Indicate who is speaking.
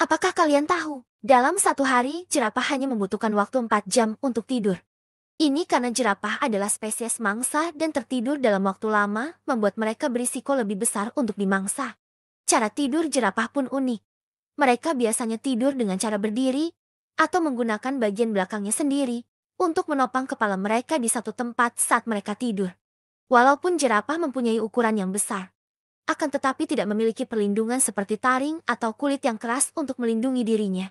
Speaker 1: Apakah kalian tahu, dalam satu hari, jerapah hanya membutuhkan waktu 4 jam untuk tidur. Ini karena jerapah adalah spesies mangsa dan tertidur dalam waktu lama, membuat mereka berisiko lebih besar untuk dimangsa. Cara tidur jerapah pun unik. Mereka biasanya tidur dengan cara berdiri, atau menggunakan bagian belakangnya sendiri, untuk menopang kepala mereka di satu tempat saat mereka tidur. Walaupun jerapah mempunyai ukuran yang besar, akan tetapi tidak memiliki perlindungan seperti taring atau kulit yang keras untuk melindungi dirinya.